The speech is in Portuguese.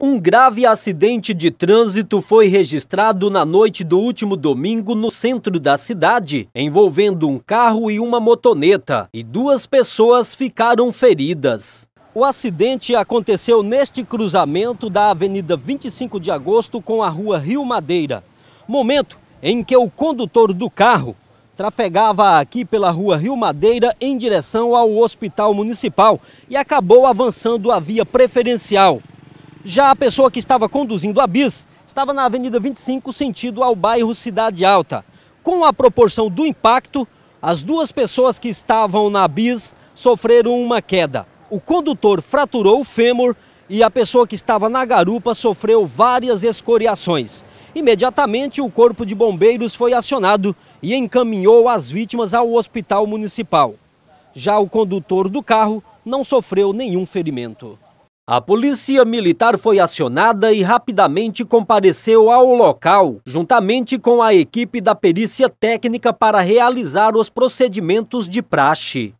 Um grave acidente de trânsito foi registrado na noite do último domingo no centro da cidade, envolvendo um carro e uma motoneta, e duas pessoas ficaram feridas. O acidente aconteceu neste cruzamento da Avenida 25 de Agosto com a Rua Rio Madeira, momento em que o condutor do carro trafegava aqui pela Rua Rio Madeira em direção ao Hospital Municipal e acabou avançando a via preferencial. Já a pessoa que estava conduzindo a bis estava na Avenida 25, sentido ao bairro Cidade Alta. Com a proporção do impacto, as duas pessoas que estavam na bis sofreram uma queda. O condutor fraturou o fêmur e a pessoa que estava na garupa sofreu várias escoriações. Imediatamente, o Corpo de Bombeiros foi acionado e encaminhou as vítimas ao Hospital Municipal. Já o condutor do carro não sofreu nenhum ferimento. A polícia militar foi acionada e rapidamente compareceu ao local, juntamente com a equipe da perícia técnica para realizar os procedimentos de praxe.